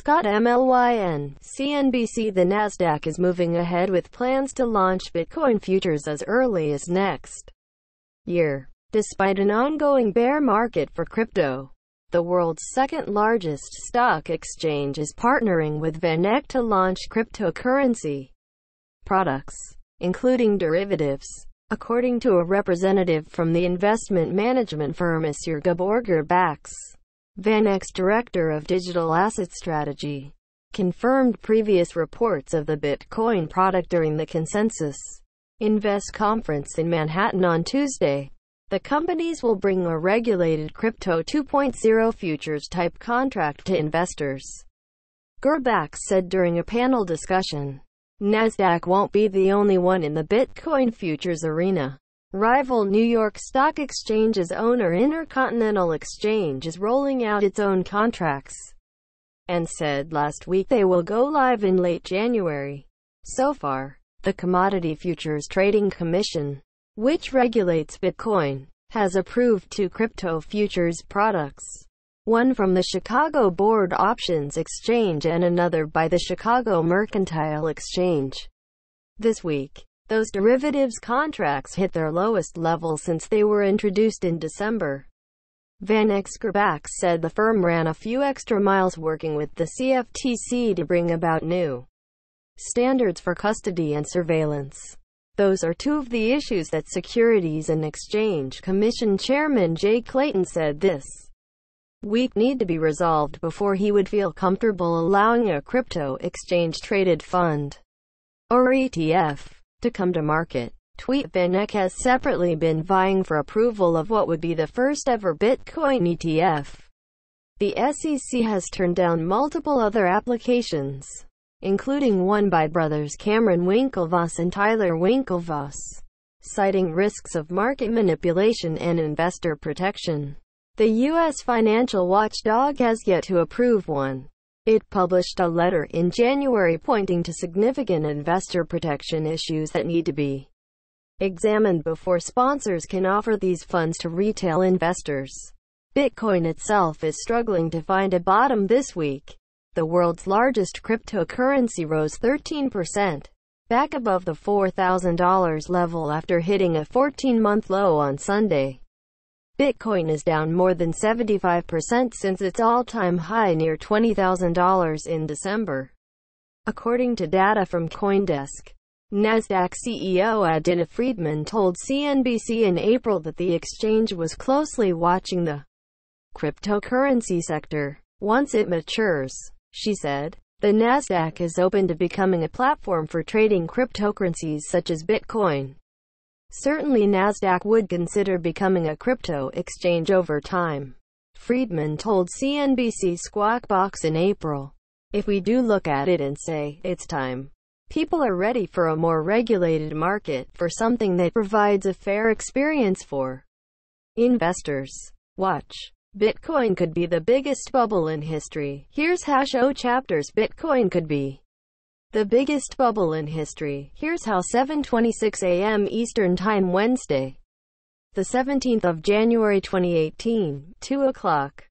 Scott MLYN, CNBC The Nasdaq is moving ahead with plans to launch Bitcoin futures as early as next year. Despite an ongoing bear market for crypto, the world's second-largest stock exchange is partnering with VanEck to launch cryptocurrency products, including derivatives. According to a representative from the investment management firm Assur Gaborger Bax, Van Ex Director of Digital Asset Strategy, confirmed previous reports of the Bitcoin product during the Consensus Invest Conference in Manhattan on Tuesday. The companies will bring a regulated crypto 2.0 futures type contract to investors. Gerbach said during a panel discussion. NASDAQ won't be the only one in the Bitcoin futures arena. Rival New York Stock Exchange's owner Intercontinental Exchange is rolling out its own contracts and said last week they will go live in late January. So far, the Commodity Futures Trading Commission, which regulates Bitcoin, has approved two crypto futures products, one from the Chicago Board Options Exchange and another by the Chicago Mercantile Exchange. This week, those derivatives contracts hit their lowest level since they were introduced in December. Van Exkerbach said the firm ran a few extra miles working with the CFTC to bring about new standards for custody and surveillance. Those are two of the issues that Securities and Exchange Commission Chairman Jay Clayton said this week need to be resolved before he would feel comfortable allowing a crypto exchange traded fund or ETF to come to market. TweetBanek has separately been vying for approval of what would be the first ever Bitcoin ETF. The SEC has turned down multiple other applications, including one by brothers Cameron Winklevoss and Tyler Winklevoss, citing risks of market manipulation and investor protection. The U.S. financial watchdog has yet to approve one. It published a letter in January pointing to significant investor protection issues that need to be examined before sponsors can offer these funds to retail investors. Bitcoin itself is struggling to find a bottom this week. The world's largest cryptocurrency rose 13%, back above the $4,000 level after hitting a 14-month low on Sunday. Bitcoin is down more than 75% since its all-time high near $20,000 in December. According to data from Coindesk, NASDAQ CEO Adina Friedman told CNBC in April that the exchange was closely watching the cryptocurrency sector. Once it matures, she said, the NASDAQ is open to becoming a platform for trading cryptocurrencies such as Bitcoin. Certainly Nasdaq would consider becoming a crypto exchange over time. Friedman told CNBC Squawk Box in April. If we do look at it and say, it's time. People are ready for a more regulated market, for something that provides a fair experience for investors. Watch. Bitcoin could be the biggest bubble in history. Here's Hash O Chapters Bitcoin could be. The biggest bubble in history. Here's how 7:26 a.m. Eastern Time Wednesday, the 17th of January 2018, 2 o'clock.